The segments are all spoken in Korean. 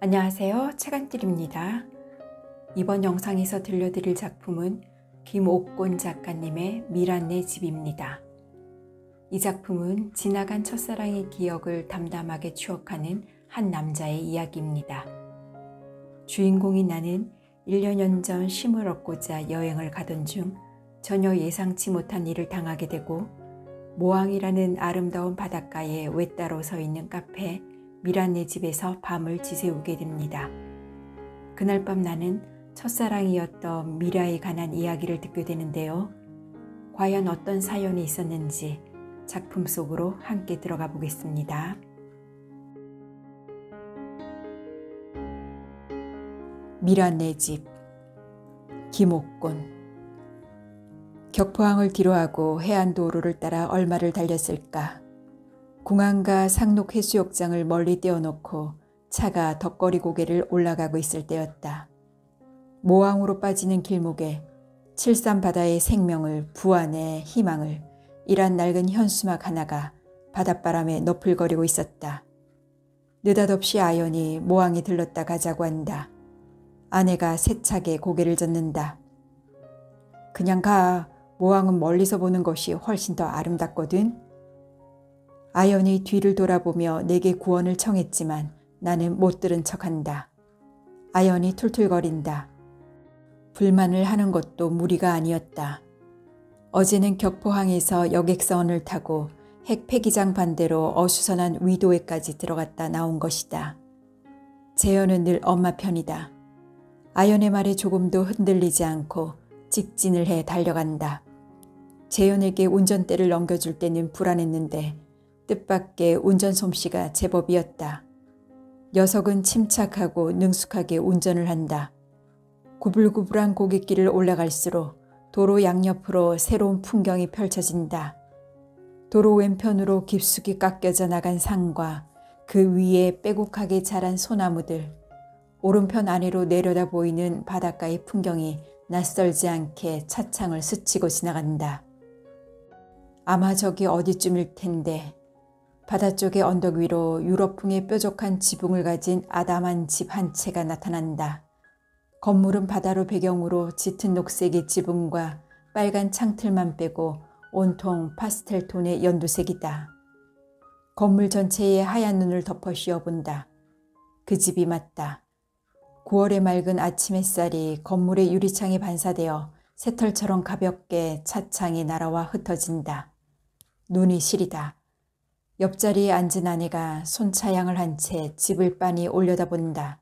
안녕하세요. 채간길입니다. 이번 영상에서 들려드릴 작품은 김옥곤 작가님의 미란네 집입니다. 이 작품은 지나간 첫사랑의 기억을 담담하게 추억하는 한 남자의 이야기입니다. 주인공인 나는 1년전 쉼을 얻고자 여행을 가던 중 전혀 예상치 못한 일을 당하게 되고 모항이라는 아름다운 바닷가에 외따로 서 있는 카페 미란네 집에서 밤을 지새우게 됩니다. 그날 밤 나는 첫사랑이었던 미라에 관한 이야기를 듣게 되는데요. 과연 어떤 사연이 있었는지 작품 속으로 함께 들어가 보겠습니다. 미란네 집 김옥곤 격포항을 뒤로하고 해안도로를 따라 얼마를 달렸을까 공항과 상록해수욕장을 멀리 떼어놓고 차가 덕거리 고개를 올라가고 있을 때였다. 모항으로 빠지는 길목에 칠산 바다의 생명을 부안의 희망을 이란 낡은 현수막 하나가 바닷바람에 너풀거리고 있었다. 느닷없이 아연이 모항에 들렀다 가자고 한다. 아내가 세차게 고개를 젓는다. 그냥 가. 모항은 멀리서 보는 것이 훨씬 더 아름답거든. 아연이 뒤를 돌아보며 내게 구원을 청했지만 나는 못 들은 척한다. 아연이 툴툴거린다. 불만을 하는 것도 무리가 아니었다. 어제는 격포항에서 여객선을 타고 핵 폐기장 반대로 어수선한 위도에까지 들어갔다 나온 것이다. 재현은 늘 엄마 편이다. 아연의 말에 조금도 흔들리지 않고 직진을 해 달려간다. 재현에게 운전대를 넘겨줄 때는 불안했는데 뜻밖의 운전 솜씨가 제법이었다. 녀석은 침착하고 능숙하게 운전을 한다. 구불구불한 고갯길을 올라갈수록 도로 양옆으로 새로운 풍경이 펼쳐진다. 도로 왼편으로 깊숙이 깎여져 나간 산과 그 위에 빼곡하게 자란 소나무들, 오른편 아래로 내려다 보이는 바닷가의 풍경이 낯설지 않게 차창을 스치고 지나간다. 아마 저기 어디쯤일 텐데 바다 쪽의 언덕 위로 유럽풍의 뾰족한 지붕을 가진 아담한 집 한 채가 나타난다. 건물은 바다로 배경으로 짙은 녹색의 지붕과 빨간 창틀만 빼고 온통 파스텔 톤의 연두색이다. 건물 전체에 하얀 눈을 덮어 씌어본다그 집이 맞다. 9월의 맑은 아침 햇살이 건물의 유리창에 반사되어 새털처럼 가볍게 차창이 날아와 흩어진다. 눈이 시리다. 옆자리에 앉은 아내가 손차양을 한 채 집을 빤히 올려다본다.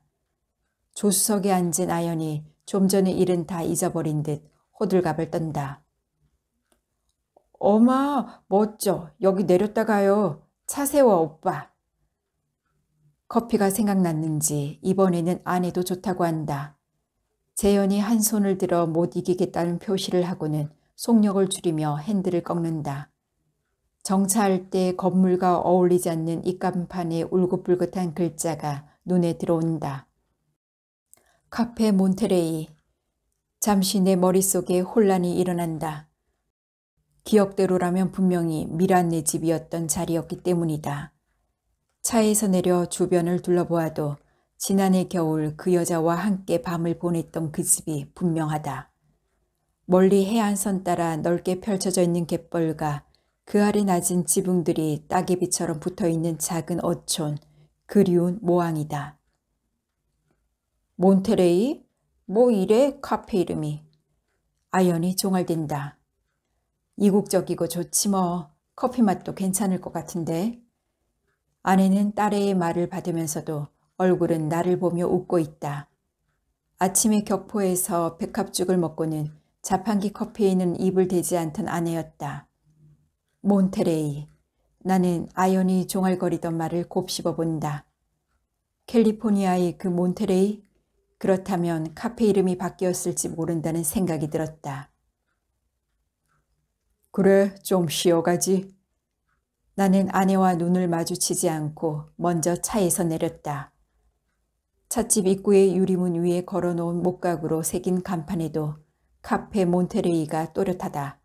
조수석에 앉은 아연이 좀 전에 일은 다 잊어버린 듯 호들갑을 떤다. 어마 멋져 여기 내렸다 가요. 차 세워 오빠. 커피가 생각났는지 이번에는 아내도 좋다고 한다. 재현이 한 손을 들어 못 이기겠다는 표시를 하고는 속력을 줄이며 핸들을 꺾는다. 정차할 때 건물과 어울리지 않는 입간판의 울긋불긋한 글자가 눈에 들어온다. 카페 몬테레이. 잠시 내 머릿속에 혼란이 일어난다. 기억대로라면 분명히 미란네 집이었던 자리였기 때문이다. 차에서 내려 주변을 둘러보아도 지난해 겨울 그 여자와 함께 밤을 보냈던 그 집이 분명하다. 멀리 해안선 따라 넓게 펼쳐져 있는 갯벌과 그 아래 낮은 지붕들이 따개비처럼 붙어있는 작은 어촌, 그리운 모항이다. 몬테레이? 뭐 이래 카페 이름이. 아연이 종알된다. 이국적이고 좋지 뭐. 커피 맛도 괜찮을 것 같은데. 아내는 딸의 말을 받으면서도 얼굴은 나를 보며 웃고 있다. 아침에 격포에서 백합죽을 먹고는 자판기 커피에는 입을 대지 않던 아내였다. 몬테레이. 나는 아연이 종알거리던 말을 곱씹어 본다. 캘리포니아의 그 몬테레이? 그렇다면 카페 이름이 바뀌었을지 모른다는 생각이 들었다. 그래, 좀 쉬어가지. 나는 아내와 눈을 마주치지 않고 먼저 차에서 내렸다. 찻집 입구의 유리문 위에 걸어놓은 목각으로 새긴 간판에도 카페 몬테레이가 또렷하다.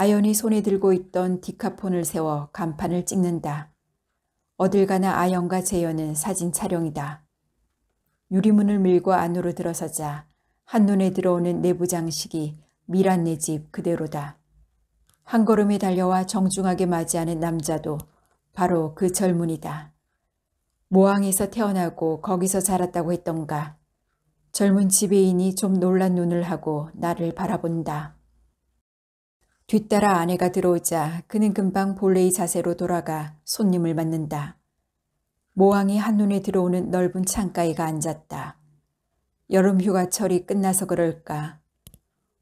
아연이 손에 들고 있던 디카폰을 세워 간판을 찍는다. 어딜 가나 아연과 재연은 사진 촬영이다. 유리문을 밀고 안으로 들어서자 한눈에 들어오는 내부 장식이 미란내 집 그대로다. 한 걸음에 달려와 정중하게 맞이하는 남자도 바로 그 젊은이다. 모항에서 태어나고 거기서 자랐다고 했던가. 젊은 지배인이 좀 놀란 눈을 하고 나를 바라본다. 뒤따라 아내가 들어오자 그는 금방 본래의 자세로 돌아가 손님을 맞는다. 모항이 한눈에 들어오는 넓은 창가에가 앉았다. 여름 휴가철이 끝나서 그럴까.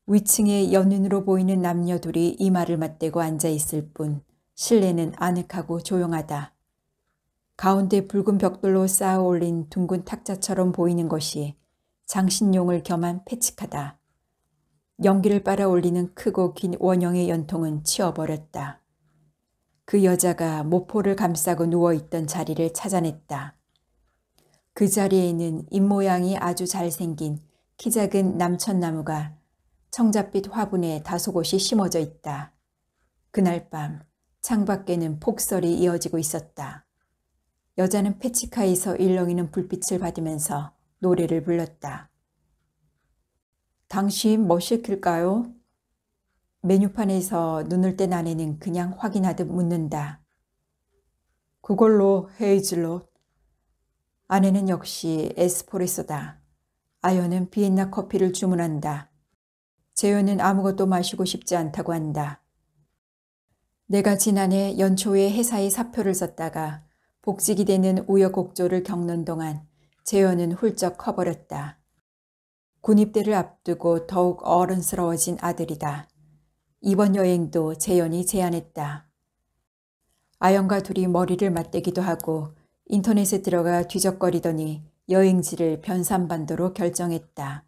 위층의 연인으로 보이는 남녀 둘이 이마를 맞대고 앉아 있을 뿐 실내는 아늑하고 조용하다. 가운데 붉은 벽돌로 쌓아 올린 둥근 탁자처럼 보이는 것이 장신용을 겸한 패치카다. 연기를 빨아 올리는 크고 긴 원형의 연통은 치어버렸다. 그 여자가 모포를 감싸고 누워있던 자리를 찾아냈다. 그 자리에는 입모양이 아주 잘생긴 키 작은 남천나무가 청자빛 화분에 다소곳이 심어져 있다. 그날 밤 창밖에는 폭설이 이어지고 있었다. 여자는 패치카에서 일렁이는 불빛을 받으면서 노래를 불렀다. 당신 뭐 시킬까요? 메뉴판에서 눈을 뗀 아내는 그냥 확인하듯 묻는다. 그걸로 헤이즐넛. 아내는 역시 에스프레소다. 아연은 비엔나 커피를 주문한다. 재현은 아무것도 마시고 싶지 않다고 한다. 내가 지난해 연초에 회사에 사표를 썼다가 복직이 되는 우여곡조를 겪는 동안 재현은 훌쩍 커버렸다. 군입대를 앞두고 더욱 어른스러워진 아들이다. 이번 여행도 재연이 제안했다. 아영과 둘이 머리를 맞대기도 하고 인터넷에 들어가 뒤적거리더니 여행지를 변산반도로 결정했다.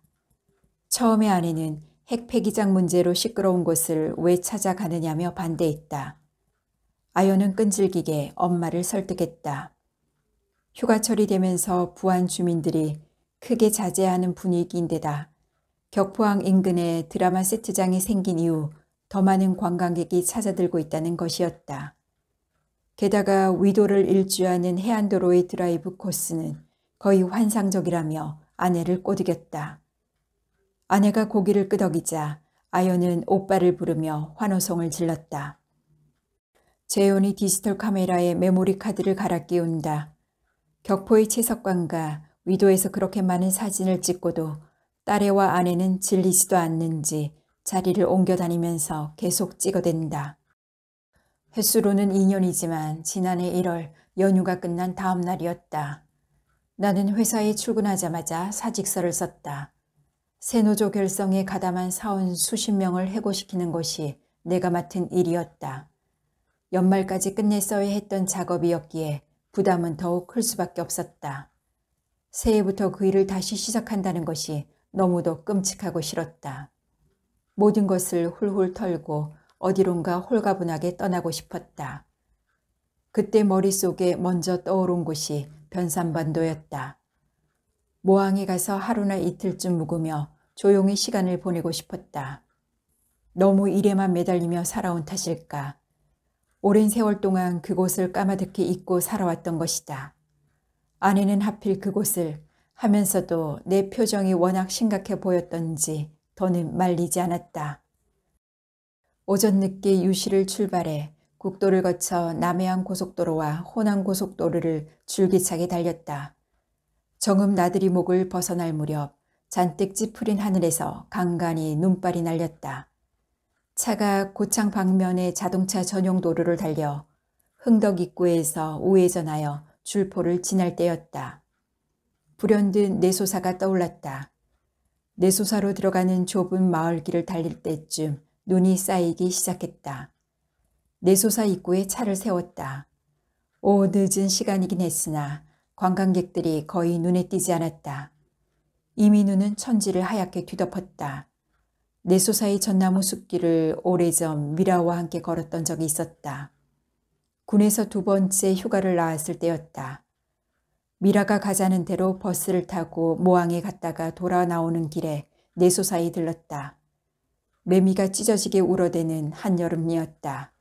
처음에 아내는 핵폐기장 문제로 시끄러운 곳을 왜 찾아가느냐며 반대했다. 아연은 끈질기게 엄마를 설득했다. 휴가철이 되면서 부안 주민들이 크게 자제하는 분위기인데다 격포항 인근에 드라마 세트장이 생긴 이후 더 많은 관광객이 찾아들고 있다는 것이었다. 게다가 위도를 일주하는 해안도로의 드라이브 코스는 거의 환상적이라며 아내를 꼬드겼다. 아내가 고기를 끄덕이자 아연은 오빠를 부르며 환호성을 질렀다. 재현이 디지털 카메라에 메모리 카드를 갈아 끼운다. 격포의 채석관과 위도에서 그렇게 많은 사진을 찍고도 딸애와 아내는 질리지도 않는지 자리를 옮겨 다니면서 계속 찍어댄다. 횟수로는 2년이지만 지난해 1월 연휴가 끝난 다음 날이었다. 나는 회사에 출근하자마자 사직서를 썼다. 세노조 결성에 가담한 사원 수십 명을 해고시키는 것이 내가 맡은 일이었다. 연말까지 끝냈어야 했던 작업이었기에 부담은 더욱 클 수밖에 없었다. 새해부터 그 일을 다시 시작한다는 것이 너무도 끔찍하고 싫었다. 모든 것을 훌훌 털고 어디론가 홀가분하게 떠나고 싶었다. 그때 머릿속에 먼저 떠오른 곳이 변산반도였다. 모항에 가서 하루나 이틀쯤 묵으며 조용히 시간을 보내고 싶었다. 너무 일에만 매달리며 살아온 탓일까. 오랜 세월 동안 그곳을 까마득히 잊고 살아왔던 것이다. 아내는 하필 그곳을 하면서도 내 표정이 워낙 심각해 보였던지 더는 말리지 않았다. 오전 늦게 유시를 출발해 국도를 거쳐 남해안 고속도로와 호남 고속도로를 줄기차게 달렸다. 정음 나들이 목을 벗어날 무렵 잔뜩 찌푸린 하늘에서 간간히 눈발이 날렸다. 차가 고창 방면의 자동차 전용 도로를 달려 흥덕 입구에서 우회전하여 줄포를 지날 때였다. 불현듯 내소사가 떠올랐다. 내소사로 들어가는 좁은 마을길을 달릴 때쯤 눈이 쌓이기 시작했다. 내소사 입구에 차를 세웠다. 오 늦은 시간이긴 했으나 관광객들이 거의 눈에 띄지 않았다. 이미 눈은 천지를 하얗게 뒤덮었다. 내소사의 전나무 숲길을 오래전 미라와 함께 걸었던 적이 있었다. 군에서 두 번째 휴가를 나왔을 때였다. 미라가 가자는 대로 버스를 타고 모항에 갔다가 돌아 나오는 길에 내소사이 들렀다. 매미가 찢어지게 울어대는 한여름이었다.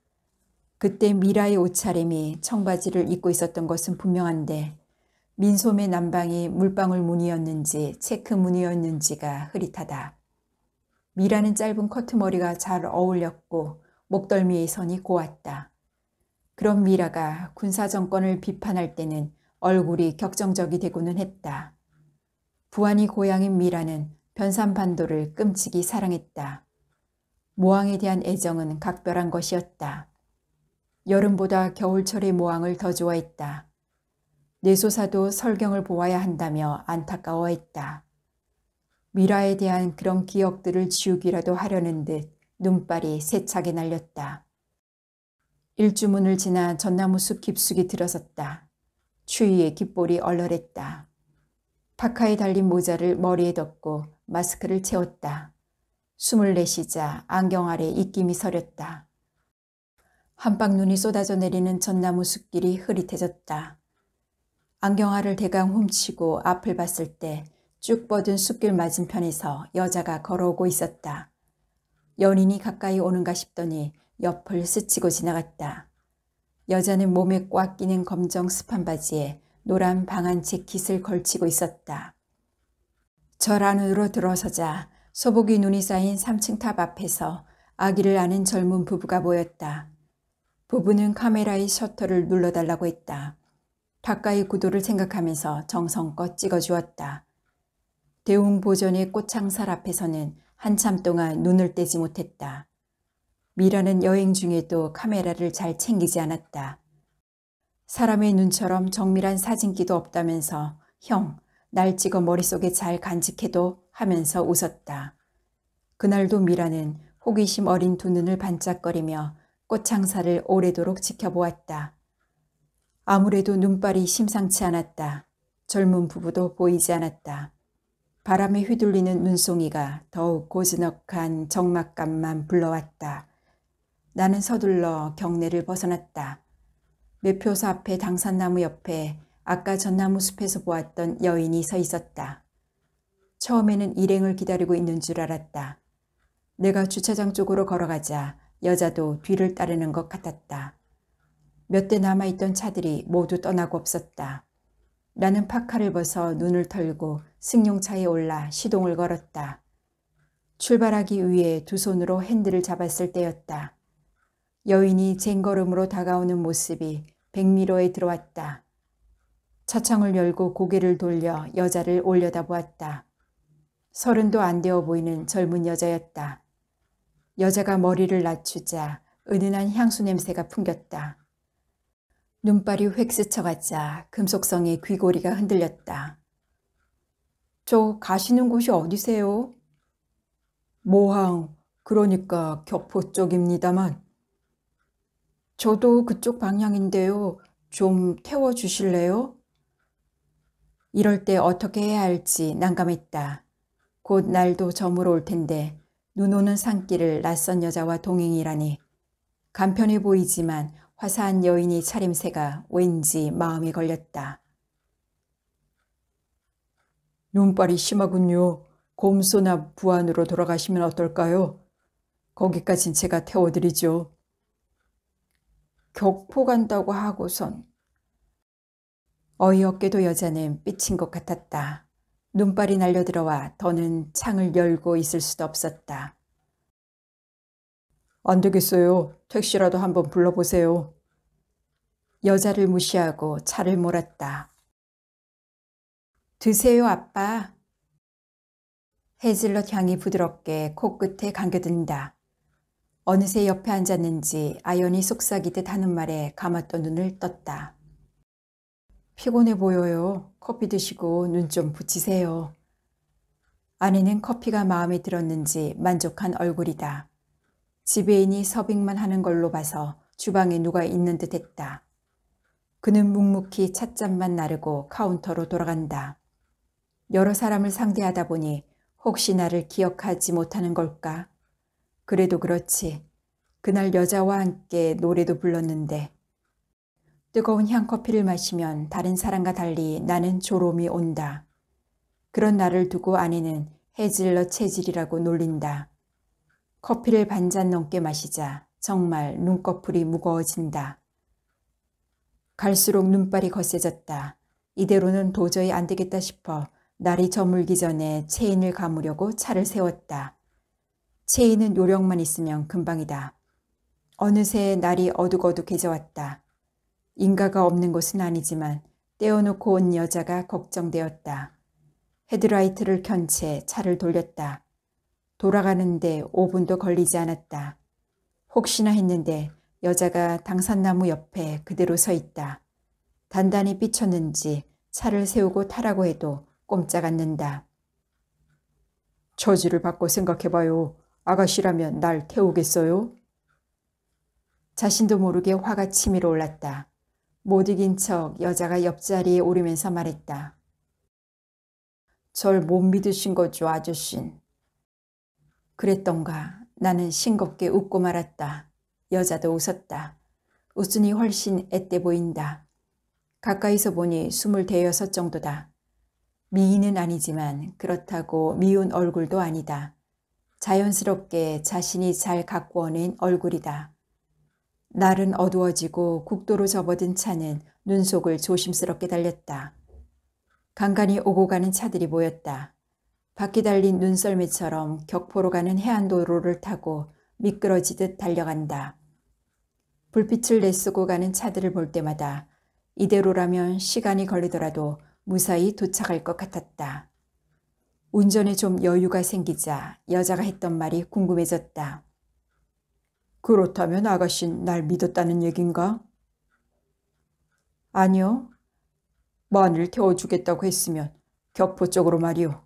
그때 미라의 옷차림이 청바지를 입고 있었던 것은 분명한데 민소매 남방이 물방울 무늬였는지 체크 무늬였는지가 흐릿하다. 미라는 짧은 커트머리가 잘 어울렸고 목덜미의 선이 고왔다. 그런 미라가 군사정권을 비판할 때는 얼굴이 격정적이 되고는 했다. 부안이 고향인 미라는 변산반도를 끔찍이 사랑했다. 모항에 대한 애정은 각별한 것이었다. 여름보다 겨울철의 모항을 더 좋아했다. 내소사도 설경을 보아야 한다며 안타까워했다. 미라에 대한 그런 기억들을 지우기라도 하려는 듯 눈발이 세차게 날렸다. 일주문을 지나 전나무 숲 깊숙이 들어섰다. 추위에 깃볼이 얼얼했다. 파카에 달린 모자를 머리에 덮고 마스크를 채웠다. 숨을 내쉬자 안경 아래 입김이 서렸다. 한방 눈이 쏟아져 내리는 전나무 숲길이 흐릿해졌다. 안경알를 대강 훔치고 앞을 봤을 때 쭉 뻗은 숲길 맞은편에서 여자가 걸어오고 있었다. 연인이 가까이 오는가 싶더니 옆을 스치고 지나갔다. 여자는 몸에 꽉 끼는 검정 습한 바지에 노란 방한 재킷을 걸치고 있었다. 절 안으로 들어서자 소복이 눈이 쌓인 3층 탑 앞에서 아기를 아는 젊은 부부가 모였다. 부부는 카메라의 셔터를 눌러달라고 했다. 가까이 구도를 생각하면서 정성껏 찍어주었다. 대웅보전의 꽃창살 앞에서는 한참 동안 눈을 떼지 못했다. 미라는 여행 중에도 카메라를 잘 챙기지 않았다. 사람의 눈처럼 정밀한 사진기도 없다면서 형, 날 찍어 머릿속에 잘 간직해도 하면서 웃었다. 그날도 미라는 호기심 어린 두 눈을 반짝거리며 꽃창사를 오래도록 지켜보았다. 아무래도 눈발이 심상치 않았다. 젊은 부부도 보이지 않았다. 바람에 휘둘리는 눈송이가 더욱 고즈넉한 적막감만 불러왔다. 나는 서둘러 경내를 벗어났다. 매표소 앞에 당산나무 옆에 아까 전나무 숲에서 보았던 여인이 서 있었다. 처음에는 일행을 기다리고 있는 줄 알았다. 내가 주차장 쪽으로 걸어가자 여자도 뒤를 따르는 것 같았다. 몇 대 남아있던 차들이 모두 떠나고 없었다. 나는 파카를 벗어 눈을 털고 승용차에 올라 시동을 걸었다. 출발하기 위해 두 손으로 핸들을 잡았을 때였다. 여인이 쟁걸음으로 다가오는 모습이 백미로에 들어왔다. 차창을 열고 고개를 돌려 여자를 올려다보았다. 서른도 안 되어 보이는 젊은 여자였다. 여자가 머리를 낮추자 은은한 향수 냄새가 풍겼다. 눈발이 획 스쳐갔자 금속성의 귀고리가 흔들렸다. 저 가시는 곳이 어디세요? 모항, 그러니까 격포 쪽입니다만. 저도 그쪽 방향인데요. 좀 태워주실래요? 이럴 때 어떻게 해야 할지 난감했다. 곧 날도 저물어 올 텐데 눈 오는 산길을 낯선 여자와 동행이라니. 간편해 보이지만 화사한 여인이 차림새가 왠지 마음이 걸렸다. 눈발이 심하군요. 곰소나 부안으로 돌아가시면 어떨까요? 거기까진 제가 태워드리죠. 격포 간다고 하고선 어이없게도 여자는 삐친 것 같았다. 눈발이 날려들어와 더는 창을 열고 있을 수도 없었다. 안 되겠어요. 택시라도 한번 불러보세요. 여자를 무시하고 차를 몰았다. 드세요, 아빠. 헤즐넛 향이 부드럽게 코끝에 감겨든다. 어느새 옆에 앉았는지 아연이 속삭이듯 하는 말에 감았던 눈을 떴다. 피곤해 보여요. 커피 드시고 눈 좀 붙이세요. 아내는 커피가 마음에 들었는지 만족한 얼굴이다. 지배인이 서빙만 하는 걸로 봐서 주방에 누가 있는 듯 했다. 그는 묵묵히 찻잔만 나르고 카운터로 돌아간다. 여러 사람을 상대하다 보니 혹시 나를 기억하지 못하는 걸까? 그래도 그렇지. 그날 여자와 함께 노래도 불렀는데 뜨거운 향커피를 마시면 다른 사람과 달리 나는 졸음이 온다. 그런 나를 두고 아내는 해질러 체질이라고 놀린다. 커피를 반 잔 넘게 마시자 정말 눈꺼풀이 무거워진다. 갈수록 눈발이 거세졌다. 이대로는 도저히 안 되겠다 싶어 날이 저물기 전에 체인을 감으려고 차를 세웠다. 체인은 노력만 있으면 금방이다. 어느새 날이 어둑어둑해져 왔다. 인가가 없는 곳은 아니지만 떼어놓고 온 여자가 걱정되었다. 헤드라이트를 켠 채 차를 돌렸다. 돌아가는데 5분도 걸리지 않았다. 혹시나 했는데 여자가 당산나무 옆에 그대로 서 있다. 단단히 삐쳤는지 차를 세우고 타라고 해도 꼼짝 않는다. 저주를 받고 생각해봐요. 아가씨라면 날 태우겠어요? 자신도 모르게 화가 치밀어 올랐다. 못 이긴 척 여자가 옆자리에 오르면서 말했다. 절 못 믿으신 거죠 아저씬. 그랬던가 나는 싱겁게 웃고 말았다. 여자도 웃었다. 웃으니 훨씬 앳돼 보인다. 가까이서 보니 스물 대여섯 정도다. 미인은 아니지만 그렇다고 미운 얼굴도 아니다. 자연스럽게 자신이 잘 갖고 어낸 얼굴이다. 날은 어두워지고 국도로 접어든 차는 눈속을 조심스럽게 달렸다. 간간히 오고 가는 차들이 모였다. 바퀴 달린 눈썰매처럼 격포로 가는 해안도로를 타고 미끄러지듯 달려간다. 불빛을 내쓰고 가는 차들을 볼 때마다 이대로라면 시간이 걸리더라도 무사히 도착할 것 같았다. 운전에 좀 여유가 생기자 여자가 했던 말이 궁금해졌다. 그렇다면 아가씨는 날 믿었다는 얘긴가? 아니요. 만을 태워주겠다고 했으면 격포 쪽으로 말이오.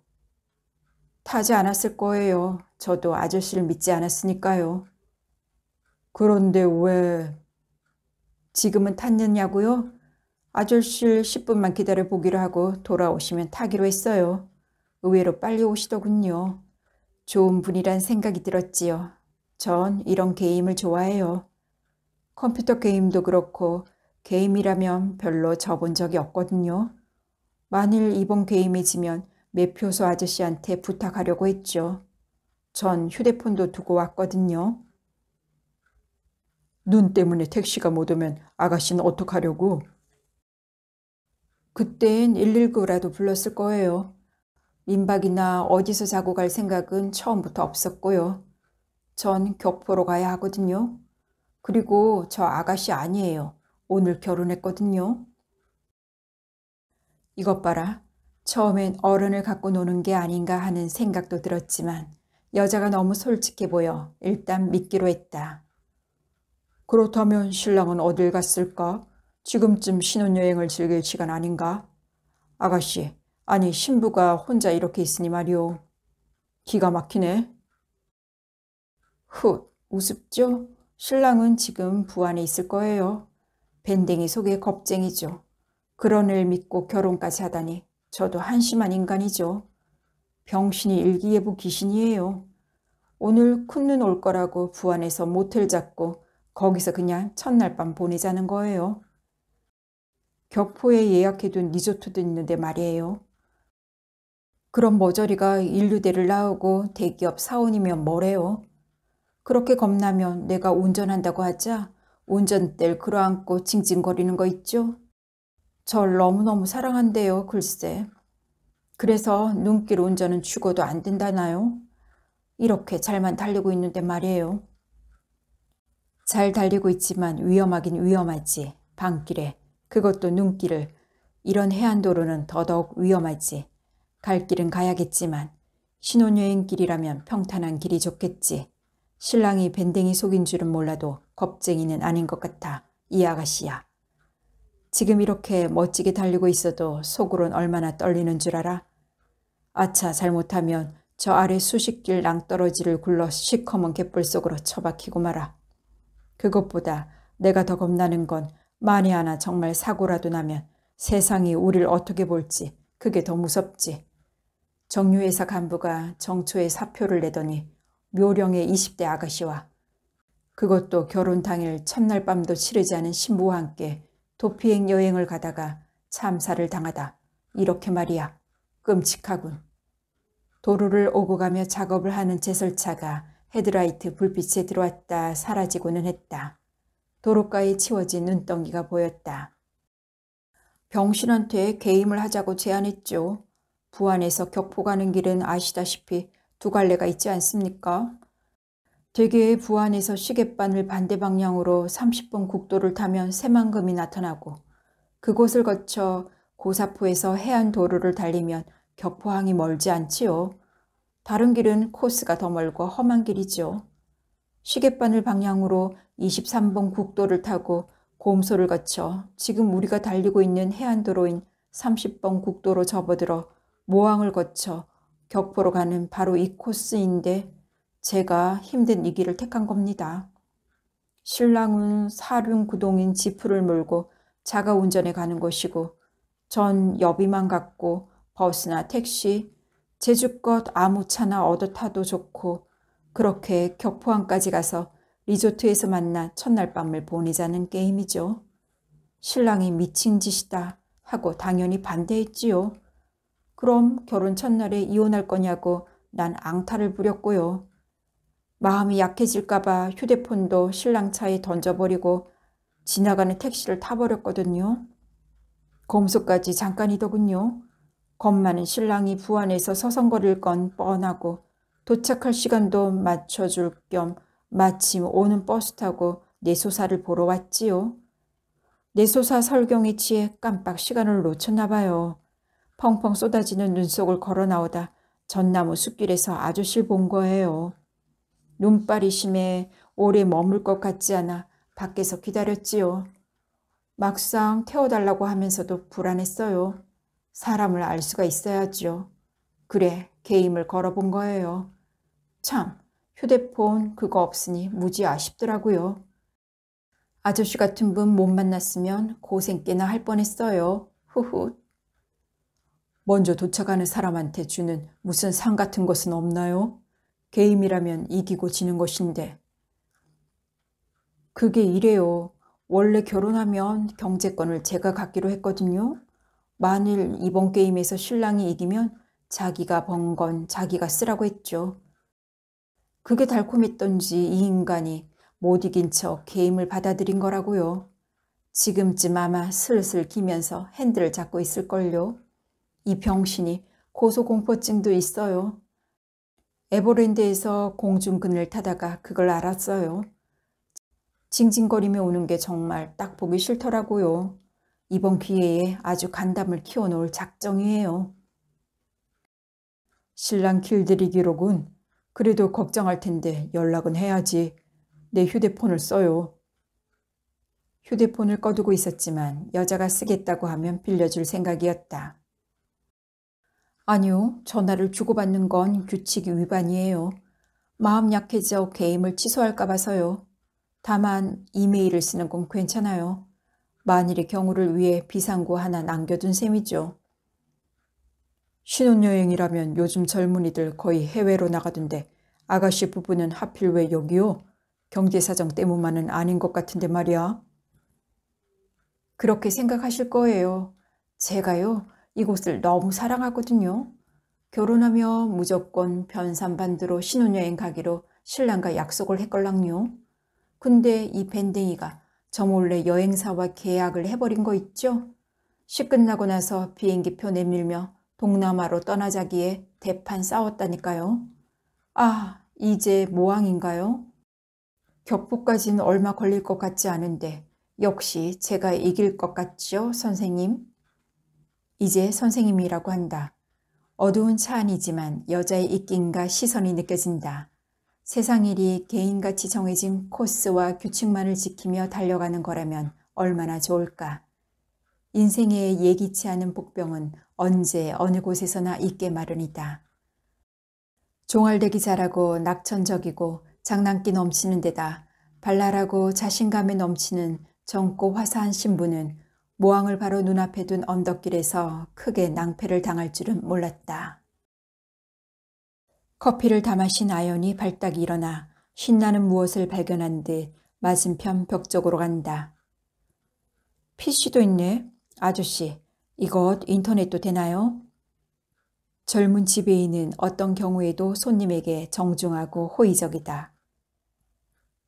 타지 않았을 거예요. 저도 아저씨를 믿지 않았으니까요. 그런데 왜... 지금은 탔느냐고요? 아저씨를 10분만 기다려 보기로 하고 돌아오시면 타기로 했어요. 의외로 빨리 오시더군요. 좋은 분이란 생각이 들었지요. 전 이런 게임을 좋아해요. 컴퓨터 게임도 그렇고 게임이라면 별로 접은 적이 없거든요. 만일 이번 게임이 지면 매표소 아저씨한테 부탁하려고 했죠. 전 휴대폰도 두고 왔거든요. 눈 때문에 택시가 못 오면 아가씨는 어떡하려고? 그땐 119라도 불렀을 거예요. 민박이나 어디서 자고 갈 생각은 처음부터 없었고요. 전격포로 가야 하거든요. 그리고 저 아가씨 아니에요. 오늘 결혼했거든요. 이것 봐라. 처음엔 어른을 갖고 노는 게 아닌가 하는 생각도 들었지만 여자가 너무 솔직해 보여 일단 믿기로 했다. 그렇다면 신랑은 어딜 갔을까? 지금쯤 신혼여행을 즐길 시간 아닌가? 아가씨, 아니 신부가 혼자 이렇게 있으니 말이오. 기가 막히네. 훗 우습죠? 신랑은 지금 부안에 있을 거예요. 밴댕이 속에 겁쟁이죠. 그런 을 믿고 결혼까지 하다니 저도 한심한 인간이죠. 병신이 일기예보 귀신이에요. 오늘 큰눈올 거라고 부안에서 모텔 잡고 거기서 그냥 첫날 밤 보내자는 거예요. 격포에 예약해둔 리조트도 있는데 말이에요. 그럼 머저리가 인류대를 나오고 대기업 사원이면 뭐래요? 그렇게 겁나면 내가 운전한다고 하자 운전대를 끌어안고 징징거리는 거 있죠? 절 너무너무 사랑한대요 글쎄. 그래서 눈길 운전은 죽어도 안 된다나요? 이렇게 잘만 달리고 있는데 말이에요. 잘 달리고 있지만 위험하긴 위험하지. 밤길에 그것도 눈길을 이런 해안도로는 더더욱 위험하지. 갈 길은 가야겠지만 신혼여행길이라면 평탄한 길이 좋겠지. 신랑이 밴댕이 속인 줄은 몰라도 겁쟁이는 아닌 것 같아. 이 아가씨야. 지금 이렇게 멋지게 달리고 있어도 속으론 얼마나 떨리는 줄 알아? 아차 잘못하면 저 아래 수십 길 낭떠러지를 굴러 시커먼 갯불 속으로 처박히고 말아. 그것보다 내가 더 겁나는 건 만에 하나 정말 사고라도 나면 세상이 우리를 어떻게 볼지 그게 더 무섭지. 정유회사 간부가 정초에 사표를 내더니 묘령의 20대 아가씨와 그것도 결혼 당일 첫날 밤도 치르지 않은 신부와 함께 도피행 여행을 가다가 참사를 당하다. 이렇게 말이야. 끔찍하군. 도로를 오고 가며 작업을 하는 제설차가 헤드라이트 불빛에 들어왔다 사라지고는 했다. 도로가에 치워진 눈덩이가 보였다. 병신한테 게임을 하자고 제안했죠. 부안에서 격포 가는 길은 아시다시피 두 갈래가 있지 않습니까? 대개 부안에서 시계반을 반대 방향으로 30번 국도를 타면 새만금이 나타나고 그곳을 거쳐 고사포에서 해안 도로를 달리면 격포항이 멀지 않지요. 다른 길은 코스가 더 멀고 험한 길이죠. 시계반을 방향으로 23번 국도를 타고 곰소를 거쳐 지금 우리가 달리고 있는 해안도로인 30번 국도로 접어들어 모항을 거쳐 격포로 가는 바로 이 코스인데 제가 힘든 이 길을 택한 겁니다. 신랑은 사륜 구동인 지프를 몰고 자가 운전에 가는 것이고 전 여비만 갖고 버스나 택시, 제주껏 아무 차나 얻어 타도 좋고 그렇게 격포항까지 가서 리조트에서 만나 첫날 밤을 보내자는 게임이죠. 신랑이 미친 짓이다 하고 당연히 반대했지요. 그럼 결혼 첫날에 이혼할 거냐고 난 앙탈을 부렸고요. 마음이 약해질까봐 휴대폰도 신랑 차에 던져버리고 지나가는 택시를 타버렸거든요. 검수까지 잠깐이더군요. 겁 많은 신랑이 부안에서 서성거릴 건 뻔하고 도착할 시간도 맞춰줄 겸 마침 오는 버스 타고 내소사를 보러 왔지요. 내소사 설경에 취해 깜빡 시간을 놓쳤나 봐요. 펑펑 쏟아지는 눈 속을 걸어 나오다 전나무 숲길에서 아저씨를 본 거예요. 눈발이 심해 오래 머물 것 같지 않아 밖에서 기다렸지요. 막상 태워달라고 하면서도 불안했어요. 사람을 알 수가 있어야지요. 그래, 게임을 걸어본 거예요. 참, 휴대폰 그거 없으니 무지 아쉽더라고요. 아저씨 같은 분 못 만났으면 고생 꽤나 할 뻔했어요. 후훗. 먼저 도착하는 사람한테 주는 무슨 상 같은 것은 없나요? 게임이라면 이기고 지는 것인데. 그게 이래요. 원래 결혼하면 경제권을 제가 갖기로 했거든요. 만일 이번 게임에서 신랑이 이기면 자기가 번 건 자기가 쓰라고 했죠. 그게 달콤했던지 이 인간이 못 이긴 척 게임을 받아들인 거라고요. 지금쯤 아마 슬슬 기면서 핸들을 잡고 있을걸요. 이 병신이 고소공포증도 있어요. 에버랜드에서 공중근을 타다가 그걸 알았어요. 징징거리며 우는 게 정말 딱 보기 싫더라고요. 이번 기회에 아주 간담을 키워놓을 작정이에요. 신랑 길들이기록은 그래도 걱정할 텐데 연락은 해야지. 내 휴대폰을 써요. 휴대폰을 꺼두고 있었지만 여자가 쓰겠다고 하면 빌려줄 생각이었다. 아니요. 전화를 주고받는 건 규칙 위반이에요. 마음 약해져 게임을 취소할까 봐서요. 다만 이메일을 쓰는 건 괜찮아요. 만일의 경우를 위해 비상구 하나 남겨둔 셈이죠. 신혼여행이라면 요즘 젊은이들 거의 해외로 나가던데 아가씨 부부는 하필 왜 여기요? 경제사정 때문만은 아닌 것 같은데 말이야. 그렇게 생각하실 거예요. 제가요. 이곳을 너무 사랑하거든요. 결혼하며 무조건 변산반대로 신혼여행 가기로 신랑과 약속을 했걸랑요. 근데 이 밴댕이가 저 몰래 여행사와 계약을 해버린 거 있죠? 시 끝나고 나서 비행기표 내밀며 동남아로 떠나자기에 대판 싸웠다니까요. 아, 이제 모항인가요? 격부까지는 얼마 걸릴 것 같지 않은데 역시 제가 이길 것 같죠, 선생님? 이제 선생님이라고 한다. 어두운 차 안이지만 여자의 입김과 시선이 느껴진다. 세상 일이 개인같이 정해진 코스와 규칙만을 지키며 달려가는 거라면 얼마나 좋을까. 인생에 예기치 않은 복병은 언제 어느 곳에서나 있게 마련이다. 종알대기 잘하고 낙천적이고 장난기 넘치는 데다 발랄하고 자신감에 넘치는 젊고 화사한 신부는 모항을 바로 눈앞에 둔 언덕길에서 크게 낭패를 당할 줄은 몰랐다. 커피를 다 마신 아연이 발딱 일어나 신나는 무엇을 발견한 듯 맞은편 벽 쪽으로 간다. PC도 있네. 아저씨, 이것 인터넷도 되나요? 젊은 지배인은 어떤 경우에도 손님에게 정중하고 호의적이다.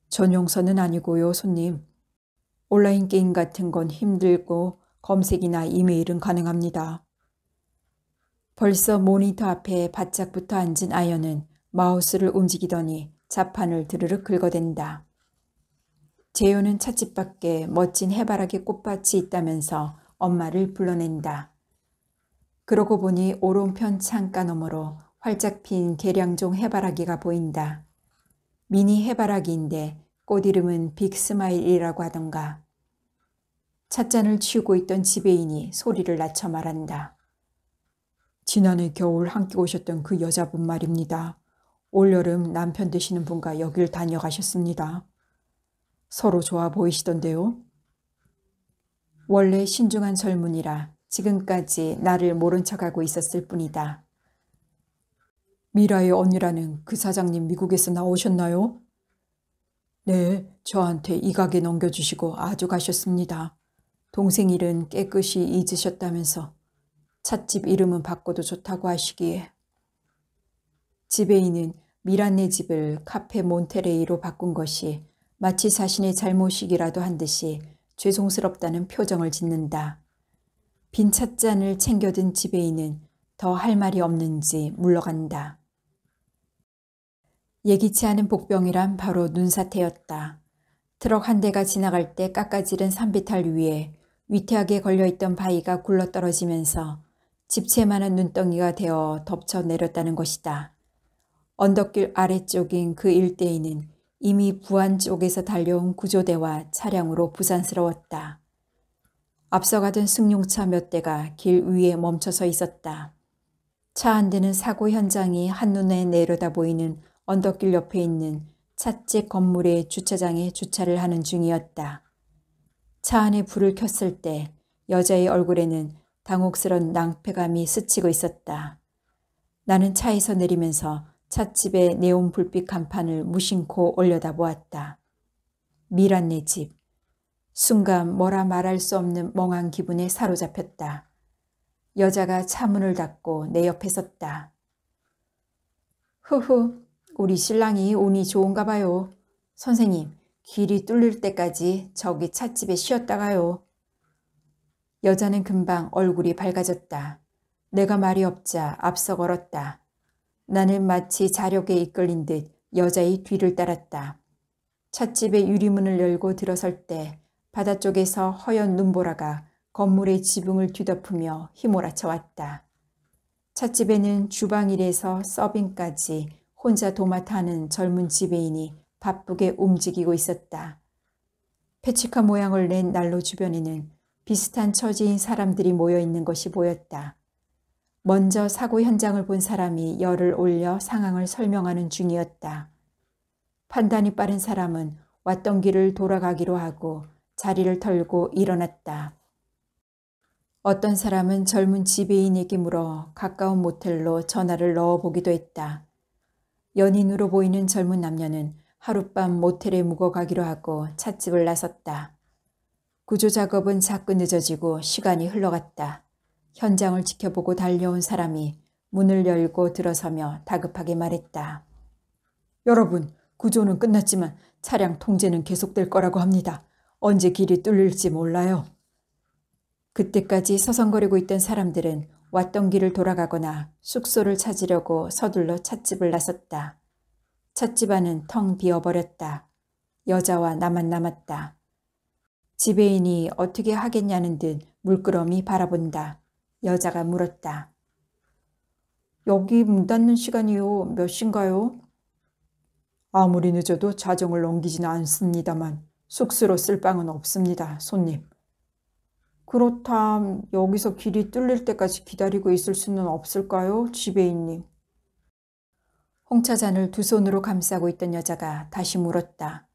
전용선은 아니고요, 손님. 온라인 게임 같은 건 힘들고 검색이나 이메일은 가능합니다. 벌써 모니터 앞에 바짝 붙어 앉은 아연은 마우스를 움직이더니 자판을 드르륵 긁어댄다. 재현은 찻집 밖에 멋진 해바라기 꽃밭이 있다면서 엄마를 불러낸다. 그러고 보니 오른편 창가 너머로 활짝 핀계량종 해바라기가 보인다. 미니 해바라기인데 꽃 이름은 빅스마일이라고 하던가. 찻잔을 치우고 있던 지배인이 소리를 낮춰 말한다. 지난해 겨울 함께 오셨던 그 여자분 말입니다. 올여름 남편 되시는 분과 여길 다녀가셨습니다. 서로 좋아 보이시던데요. 원래 신중한 젊은이라 지금까지 나를 모른 척하고 있었을 뿐이다. 미라의 언니라는 그 사장님 미국에서 나오셨나요? 네, 저한테 이 가게 넘겨주시고 아주 가셨습니다. 동생 일은 깨끗이 잊으셨다면서 찻집 이름은 바꿔도 좋다고 하시기에 지배인은 미란네 집을 카페 몬테레이로 바꾼 것이 마치 자신의 잘못이기라도 한 듯이 죄송스럽다는 표정을 짓는다. 빈 찻잔을 챙겨든 지배인은 더 할 말이 없는지 물러간다. 예기치 않은 복병이란 바로 눈사태였다. 트럭 한 대가 지나갈 때 깎아지른 산비탈 위에 위태하게 걸려있던 바위가 굴러떨어지면서 집채만한 눈덩이가 되어 덮쳐 내렸다는 것이다. 언덕길 아래쪽인 그 일대에는 이미 부안 쪽에서 달려온 구조대와 차량으로 부산스러웠다. 앞서가던 승용차 몇 대가 길 위에 멈춰서 있었다. 차안 대는 사고 현장이 한눈에 내려다 보이는 언덕길 옆에 있는 찻집 건물의 주차장에 주차를 하는 중이었다. 차 안에 불을 켰을 때 여자의 얼굴에는 당혹스런 낭패감이 스치고 있었다. 나는 차에서 내리면서 찻집의 네온 불빛 간판을 무심코 올려다보았다. 미란네 집. 순간 뭐라 말할 수 없는 멍한 기분에 사로잡혔다. 여자가 차문을 닫고 내 옆에 섰다. 후후 우리 신랑이 운이 좋은가 봐요. 선생님, 길이 뚫릴 때까지 저기 찻집에 쉬었다가요. 여자는 금방 얼굴이 밝아졌다. 내가 말이 없자 앞서 걸었다. 나는 마치 자력에 이끌린 듯 여자의 뒤를 따랐다. 찻집의 유리문을 열고 들어설 때 바다 쪽에서 허연 눈보라가 건물의 지붕을 뒤덮으며 휘몰아쳐 왔다. 찻집에는 주방일에서 서빙까지 혼자 도맡아는 젊은 지배인이 바쁘게 움직이고 있었다. 패치카 모양을 낸 난로 주변에는 비슷한 처지인 사람들이 모여 있는 것이 보였다. 먼저 사고 현장을 본 사람이 열을 올려 상황을 설명하는 중이었다. 판단이 빠른 사람은 왔던 길을 돌아가기로 하고 자리를 털고 일어났다. 어떤 사람은 젊은 지배인에게 물어 가까운 모텔로 전화를 넣어보기도 했다. 연인으로 보이는 젊은 남녀는 하룻밤 모텔에 묵어가기로 하고 찻집을 나섰다. 구조 작업은 자꾸 늦어지고 시간이 흘러갔다. 현장을 지켜보고 달려온 사람이 문을 열고 들어서며 다급하게 말했다. 여러분, 구조는 끝났지만 차량 통제는 계속될 거라고 합니다. 언제 길이 뚫릴지 몰라요. 그때까지 서성거리고 있던 사람들은 왔던 길을 돌아가거나 숙소를 찾으려고 서둘러 찻집을 나섰다. 찻집 안은 텅 비어버렸다. 여자와 나만 남았다. 지배인이 어떻게 하겠냐는 듯 물끄러미 바라본다. 여자가 물었다. 여기 문 닫는 시간이요. 몇 신가요? 아무리 늦어도 자정을 넘기지는 않습니다만 숙소로 쓸 방은 없습니다. 손님. 그렇담 여기서 길이 뚫릴 때까지 기다리고 있을 수는 없을까요? 지배인님. 홍차잔을 두 손으로 감싸고 있던 여자가 다시 물었다.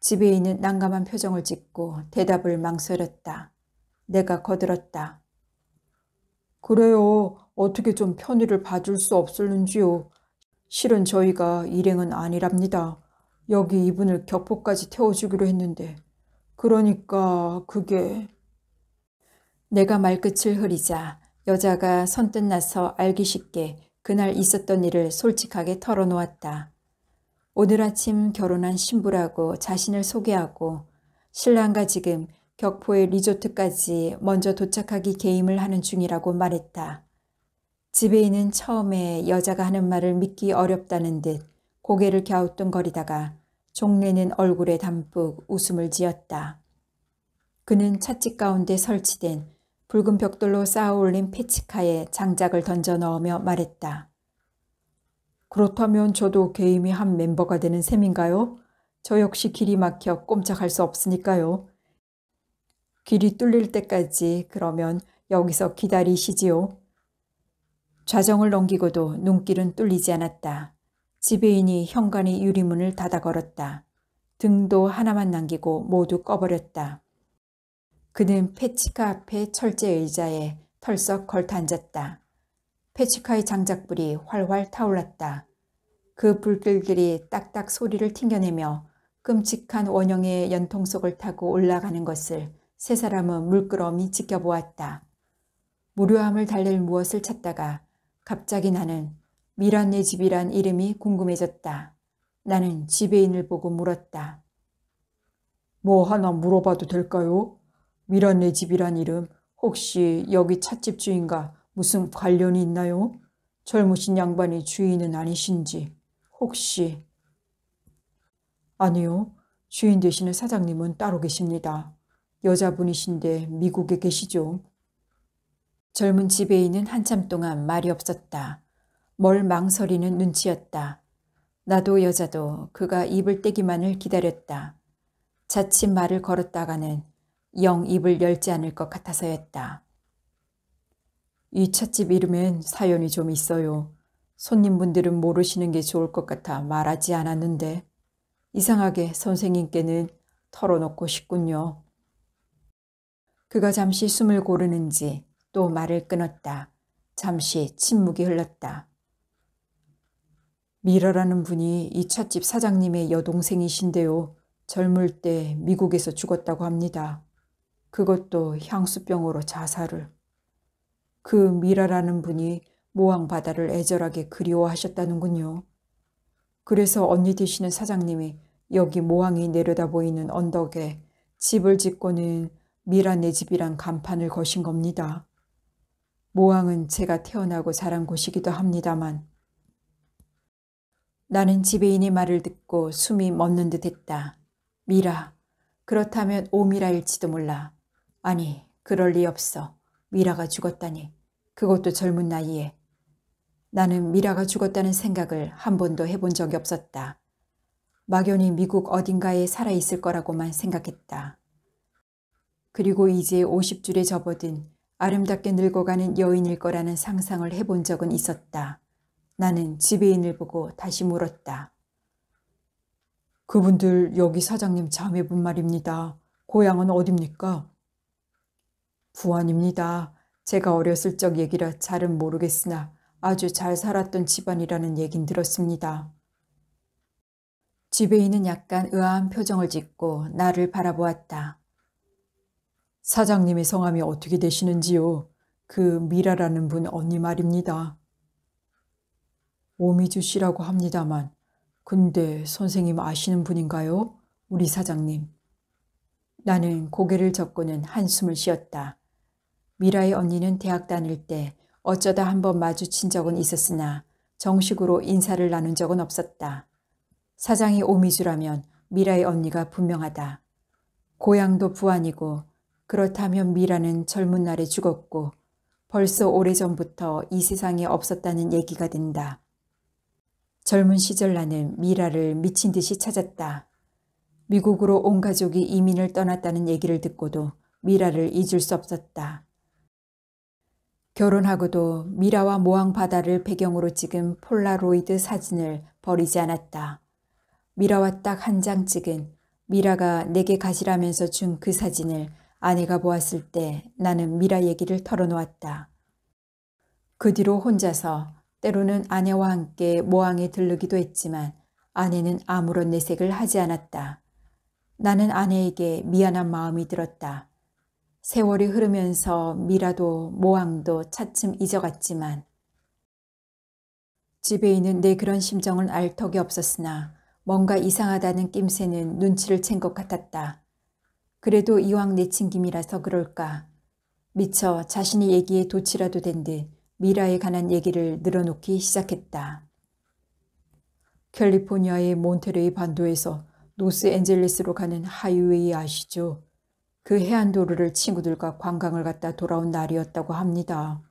지배인은 난감한 표정을 짓고 대답을 망설였다. 내가 거들었다. 그래요. 어떻게 좀 편의를 봐줄 수 없을는지요. 실은 저희가 일행은 아니랍니다. 여기 이분을 격포까지 태워주기로 했는데. 그러니까 그게... 내가 말끝을 흐리자 여자가 선뜻 나서 알기 쉽게 그날 있었던 일을 솔직하게 털어놓았다. 오늘 아침 결혼한 신부라고 자신을 소개하고 신랑과 지금 격포의 리조트까지 먼저 도착하기 게임을 하는 중이라고 말했다. 집에 있는 처음에 여자가 하는 말을 믿기 어렵다는 듯 고개를 갸우뚱거리다가 종래는 얼굴에 담뿍 웃음을 지었다. 그는 찻집 가운데 설치된 붉은 벽돌로 쌓아 올린 피치카에 장작을 던져 넣으며 말했다. 그렇다면 저도 게임이 한 멤버가 되는 셈인가요? 저 역시 길이 막혀 꼼짝할 수 없으니까요. 길이 뚫릴 때까지 그러면 여기서 기다리시지요. 좌정을 넘기고도 눈길은 뚫리지 않았다. 지배인이 현관의 유리문을 닫아 걸었다. 등도 하나만 남기고 모두 꺼버렸다. 그는 패치카 앞에 철제 의자에 털썩 걸터앉았다. 패치카의 장작불이 활활 타올랐다. 그 불길들이 딱딱 소리를 튕겨내며 끔찍한 원형의 연통속을 타고 올라가는 것을 세 사람은 물끄러미 지켜보았다. 무료함을 달랠 무엇을 찾다가 갑자기 나는 미란네 집이란 이름이 궁금해졌다. 나는 지배인을 보고 물었다. 뭐 하나 물어봐도 될까요? 미란네 집이란 이름 혹시 여기 찻집 주인과 무슨 관련이 있나요? 젊으신 양반이 주인은 아니신지 혹시 아니요. 주인 되시는 사장님은 따로 계십니다. 여자분이신데 미국에 계시죠. 젊은 지배인은 한참 동안 말이 없었다. 뭘 망설이는 눈치였다. 나도 여자도 그가 입을 떼기만을 기다렸다. 자칫 말을 걸었다가는 영 입을 열지 않을 것 같아서였다. 이 찻집 이름엔 사연이 좀 있어요. 손님분들은 모르시는 게 좋을 것 같아 말하지 않았는데 이상하게 선생님께는 털어놓고 싶군요. 그가 잠시 숨을 고르는지 또 말을 끊었다. 잠시 침묵이 흘렀다. 미러라는 분이 이 찻집 사장님의 여동생이신데요. 젊을 때 미국에서 죽었다고 합니다. 그것도 향수병으로 자살을. 그 미라라는 분이 모항 바다를 애절하게 그리워하셨다는군요. 그래서 언니 되시는 사장님이 여기 모항이 내려다 보이는 언덕에 집을 짓고는 미라 내 네 집이란 간판을 거신 겁니다. 모항은 제가 태어나고 자란 곳이기도 합니다만 나는 지배인의 말을 듣고 숨이 멎는 듯 했다. 미라, 그렇다면 오미라일지도 몰라. 아니, 그럴 리 없어. 미라가 죽었다니. 그것도 젊은 나이에. 나는 미라가 죽었다는 생각을 한 번도 해본 적이 없었다. 막연히 미국 어딘가에 살아있을 거라고만 생각했다. 그리고 이제 50줄에 접어든 아름답게 늙어가는 여인일 거라는 상상을 해본 적은 있었다. 나는 지배인을 보고 다시 물었다. 그분들 여기 사장님 자매분 말입니다. 고향은 어딥니까? 부안입니다. 제가 어렸을 적 얘기라 잘은 모르겠으나 아주 잘 살았던 집안이라는 얘긴 들었습니다. 지배인은 약간 의아한 표정을 짓고 나를 바라보았다. 사장님의 성함이 어떻게 되시는지요? 그 미라라는 분 언니 말입니다. 오미주 씨라고 합니다만 근데 선생님 아시는 분인가요? 우리 사장님. 나는 고개를 젓고는 한숨을 쉬었다. 미라의 언니는 대학 다닐 때 어쩌다 한번 마주친 적은 있었으나 정식으로 인사를 나눈 적은 없었다. 사장이 오미주라면 미라의 언니가 분명하다. 고향도 부안이고 그렇다면 미라는 젊은 날에 죽었고 벌써 오래전부터 이 세상에 없었다는 얘기가 된다. 젊은 시절 나는 미라를 미친 듯이 찾았다. 미국으로 온 가족이 이민을 떠났다는 얘기를 듣고도 미라를 잊을 수 없었다. 결혼하고도 미라와 모항 바다를 배경으로 찍은 폴라로이드 사진을 버리지 않았다. 미라와 딱 한 장 찍은 미라가 내게 가시라면서 준 그 사진을 아내가 보았을 때 나는 미라 얘기를 털어놓았다. 그 뒤로 혼자서 때로는 아내와 함께 모항에 들르기도 했지만 아내는 아무런 내색을 하지 않았다. 나는 아내에게 미안한 마음이 들었다. 세월이 흐르면서 미라도 모항도 차츰 잊어갔지만 집에 있는 내 그런 심정은 알 턱이 없었으나 뭔가 이상하다는 낌새는 눈치를 챈 것 같았다. 그래도 이왕 내친 김이라서 그럴까. 미처 자신의 얘기에 도치라도 된 듯 미라에 관한 얘기를 늘어놓기 시작했다. 캘리포니아의 몬테레이 반도에서 노스앤젤레스로 가는 하이웨이 아시죠? 그 해안도로를 친구들과 관광을 갔다 돌아온 날이었다고 합니다.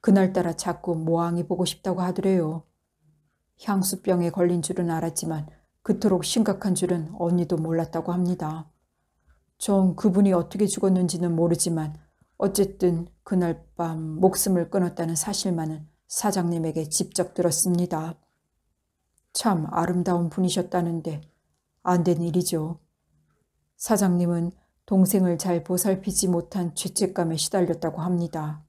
그날따라 자꾸 모항이 보고 싶다고 하더래요. 향수병에 걸린 줄은 알았지만 그토록 심각한 줄은 언니도 몰랐다고 합니다. 전 그분이 어떻게 죽었는지는 모르지만 어쨌든 그날 밤 목숨을 끊었다는 사실만은 사장님에게 직접 들었습니다. 참 아름다운 분이셨다는데 안 된 일이죠. 사장님은 동생을 잘 보살피지 못한 죄책감에 시달렸다고 합니다.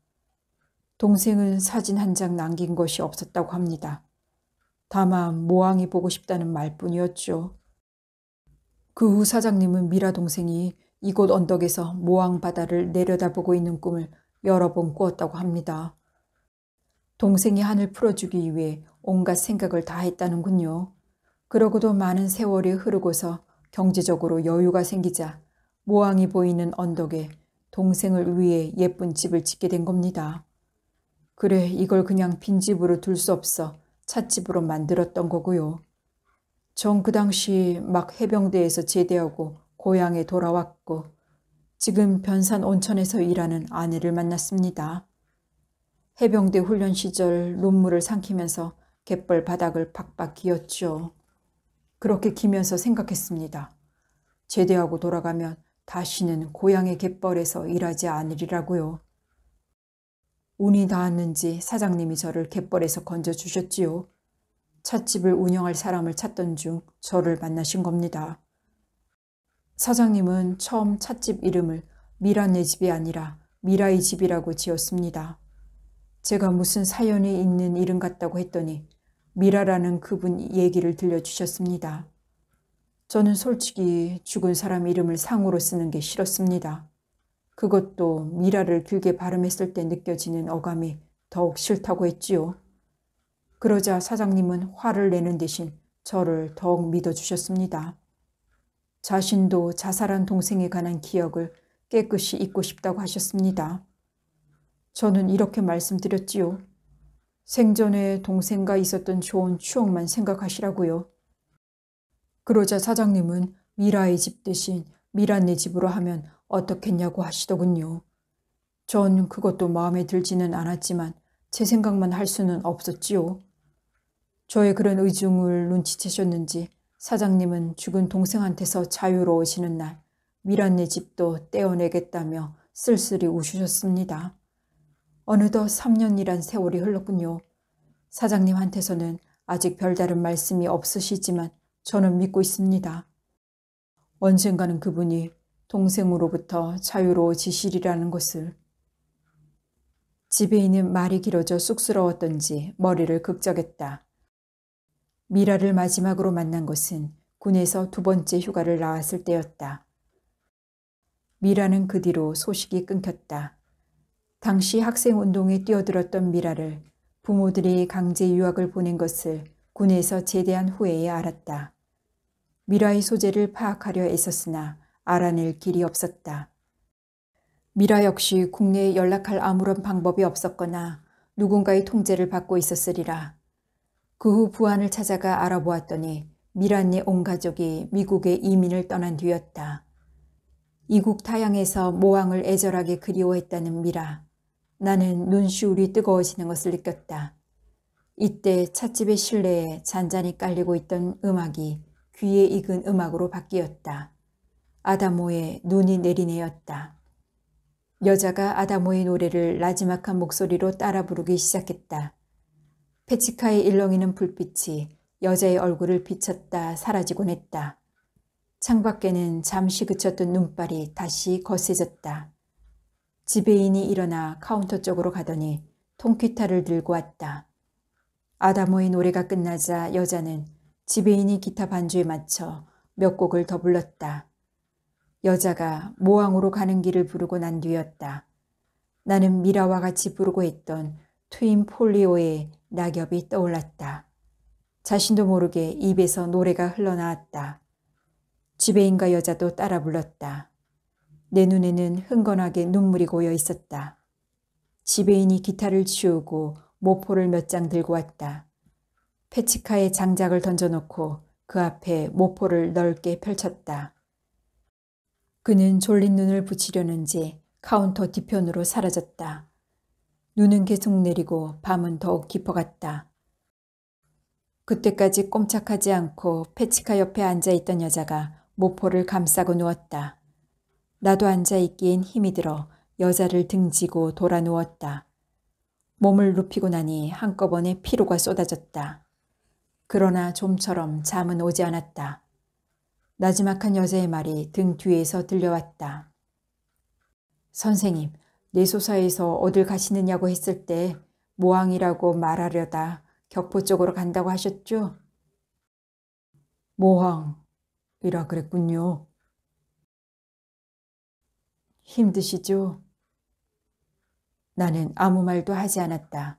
동생은 사진 한 장 남긴 것이 없었다고 합니다. 다만 모항이 보고 싶다는 말뿐이었죠. 그 후 사장님은 미라 동생이 이곳 언덕에서 모항 바다를 내려다보고 있는 꿈을 여러 번 꾸었다고 합니다. 동생이 한을 풀어주기 위해 온갖 생각을 다 했다는군요. 그러고도 많은 세월이 흐르고서 경제적으로 여유가 생기자 모항이 보이는 언덕에 동생을 위해 예쁜 집을 짓게 된 겁니다. 그래 이걸 그냥 빈집으로 둘 수 없어 찻집으로 만들었던 거고요. 전 그 당시 막 해병대에서 제대하고 고향에 돌아왔고 지금 변산 온천에서 일하는 아내를 만났습니다. 해병대 훈련 시절 논물을 삼키면서 갯벌 바닥을 박박 기었죠. 그렇게 기면서 생각했습니다. 제대하고 돌아가면 다시는 고향의 갯벌에서 일하지 않으리라고요. 운이 닿았는지 사장님이 저를 갯벌에서 건져주셨지요. 찻집을 운영할 사람을 찾던 중 저를 만나신 겁니다. 사장님은 처음 찻집 이름을 미란의 집이 아니라 미라의 집이라고 지었습니다. 제가 무슨 사연이 있는 이름 같다고 했더니 미라라는 그분 얘기를 들려주셨습니다. 저는 솔직히 죽은 사람 이름을 상으로 쓰는 게 싫었습니다. 그것도 미라를 길게 발음했을 때 느껴지는 어감이 더욱 싫다고 했지요. 그러자 사장님은 화를 내는 대신 저를 더욱 믿어주셨습니다. 자신도 자살한 동생에 관한 기억을 깨끗이 잊고 싶다고 하셨습니다. 저는 이렇게 말씀드렸지요. 생전에 동생과 있었던 좋은 추억만 생각하시라고요. 그러자 사장님은 미라의 집 대신 미란네 집으로 하면 어떻겠냐고 하시더군요. 전 그것도 마음에 들지는 않았지만 제 생각만 할 수는 없었지요. 저의 그런 의중을 눈치채셨는지 사장님은 죽은 동생한테서 자유로우시는 날 미란네 집도 떼어내겠다며 쓸쓸히 우시셨습니다. 어느덧 3년이란 세월이 흘렀군요. 사장님한테서는 아직 별다른 말씀이 없으시지만 저는 믿고 있습니다. 언젠가는 그분이 동생으로부터 자유로워지시리라는 것을 집에 있는 말이 길어져 쑥스러웠던지 머리를 극적했다. 미라를 마지막으로 만난 것은 군에서 두 번째 휴가를 나왔을 때였다. 미라는 그 뒤로 소식이 끊겼다. 당시 학생운동에 뛰어들었던 미라를 부모들이 강제 유학을 보낸 것을 군에서 제대한 후에야 알았다. 미라의 소재를 파악하려 애썼으나 알아낼 길이 없었다. 미라 역시 국내에 연락할 아무런 방법이 없었거나 누군가의 통제를 받고 있었으리라. 그 후 부안을 찾아가 알아보았더니 미란네 온 가족이 미국에 이민을 떠난 뒤였다. 이국 타향에서 모항을 애절하게 그리워했다는 미라. 나는 눈시울이 뜨거워지는 것을 느꼈다. 이때 찻집의 실내에 잔잔히 깔리고 있던 음악이 귀에 익은 음악으로 바뀌었다. 아다모의 눈이 내리내였다. 여자가 아다모의 노래를 라지막한 목소리로 따라 부르기 시작했다. 페치카의 일렁이는 불빛이 여자의 얼굴을 비쳤다 사라지곤 했다. 창밖에는 잠시 그쳤던 눈발이 다시 거세졌다. 지배인이 일어나 카운터 쪽으로 가더니 통키타를 들고 왔다. 아다모의 노래가 끝나자 여자는 지배인이 기타 반주에 맞춰 몇 곡을 더 불렀다. 여자가 모항으로 가는 길을 부르고 난 뒤였다. 나는 미라와 같이 부르고 했던 트윈 폴리오의 낙엽이 떠올랐다. 자신도 모르게 입에서 노래가 흘러나왔다. 지배인과 여자도 따라 불렀다. 내 눈에는 흥건하게 눈물이 고여 있었다. 지배인이 기타를 치우고 모포를 몇 장 들고 왔다. 패치카의 장작을 던져놓고 그 앞에 모포를 넓게 펼쳤다. 그는 졸린 눈을 붙이려는지 카운터 뒤편으로 사라졌다. 눈은 계속 내리고 밤은 더욱 깊어갔다. 그때까지 꼼짝하지 않고 패치카 옆에 앉아있던 여자가 모포를 감싸고 누웠다. 나도 앉아있기엔 힘이 들어 여자를 등지고 돌아 누웠다. 몸을 눕히고 나니 한꺼번에 피로가 쏟아졌다. 그러나 좀처럼 잠은 오지 않았다. 나지막한 여자의 말이 등 뒤에서 들려왔다. 선생님, 내 소사에서 어딜 가시느냐고 했을 때 모항이라고 말하려다 격포 쪽으로 간다고 하셨죠? 모항이라 그랬군요. 힘드시죠? 나는 아무 말도 하지 않았다.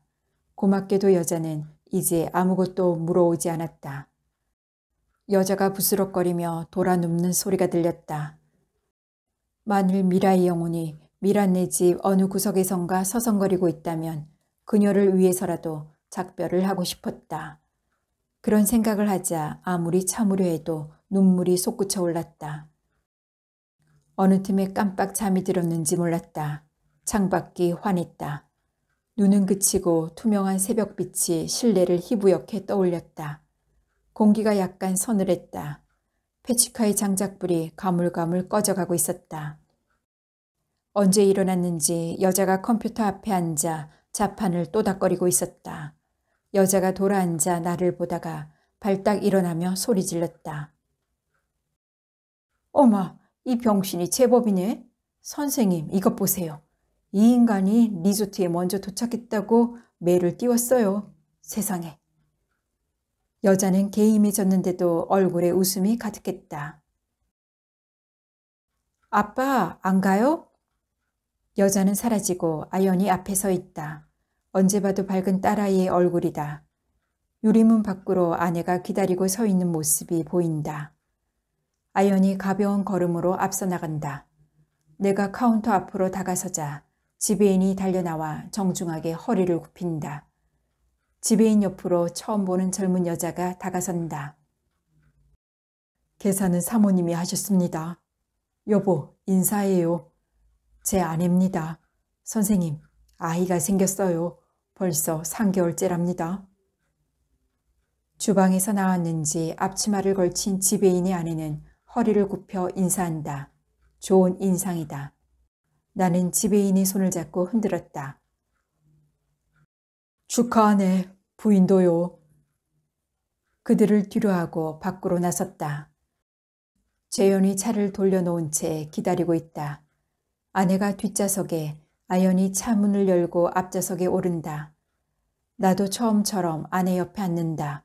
고맙게도 여자는 이제 아무것도 물어오지 않았다. 여자가 부스럭거리며 돌아눕는 소리가 들렸다. 만일 미라의 영혼이 미란네 집 어느 구석에선가 서성거리고 있다면 그녀를 위해서라도 작별을 하고 싶었다. 그런 생각을 하자 아무리 참으려 해도 눈물이 솟구쳐 올랐다. 어느 틈에 깜빡 잠이 들었는지 몰랐다. 창밖이 환했다. 눈은 그치고 투명한 새벽빛이 실내를 희부옇게 떠올렸다. 공기가 약간 서늘했다. 패치카의 장작불이 가물가물 꺼져가고 있었다. 언제 일어났는지 여자가 컴퓨터 앞에 앉아 자판을 또닥거리고 있었다. 여자가 돌아앉아 나를 보다가 발딱 일어나며 소리 질렀다. 어마, 이 병신이 제법이네. 선생님, 이것 보세요. 이 인간이 리조트에 먼저 도착했다고 매를 띄웠어요. 세상에. 여자는 개임해졌는데도 얼굴에 웃음이 가득했다. 아빠, 안 가요? 여자는 사라지고 아연이 앞에 서 있다. 언제 봐도 밝은 딸아이의 얼굴이다. 유리문 밖으로 아내가 기다리고 서 있는 모습이 보인다. 아연이 가벼운 걸음으로 앞서 나간다. 내가 카운터 앞으로 다가서자 지배인이 달려나와 정중하게 허리를 굽힌다. 지배인 옆으로 처음 보는 젊은 여자가 다가선다. 계산은 사모님이 하셨습니다. 여보, 인사해요. 제 아내입니다. 선생님, 아이가 생겼어요. 벌써 3개월째랍니다. 주방에서 나왔는지 앞치마를 걸친 지배인의 아내는 허리를 굽혀 인사한다. 좋은 인상이다. 나는 지배인의 손을 잡고 흔들었다. 축하하네, 부인도요. 그들을 뒤로하고 밖으로 나섰다. 재현이 차를 돌려놓은 채 기다리고 있다. 아내가 뒷좌석에 아연이 차 문을 열고 앞좌석에 오른다. 나도 처음처럼 아내 옆에 앉는다.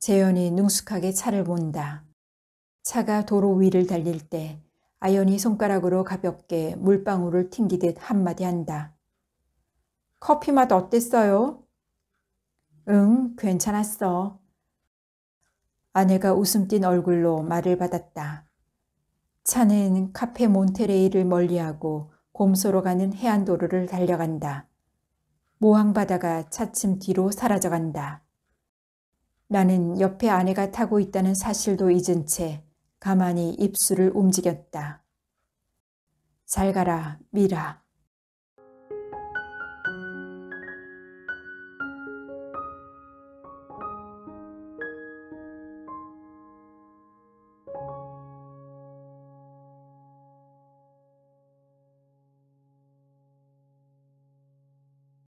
재현이 능숙하게 차를 본다. 차가 도로 위를 달릴 때 아연이 손가락으로 가볍게 물방울을 튕기듯 한마디 한다. 커피 맛 어땠어요? 응, 괜찮았어. 아내가 웃음 띤 얼굴로 말을 받았다. 차는 카페 몬테레이를 멀리하고 곰소로 가는 해안도로를 달려간다. 모항바다가 차츰 뒤로 사라져간다. 나는 옆에 아내가 타고 있다는 사실도 잊은 채 가만히 입술을 움직였다. 잘 가라, 미라.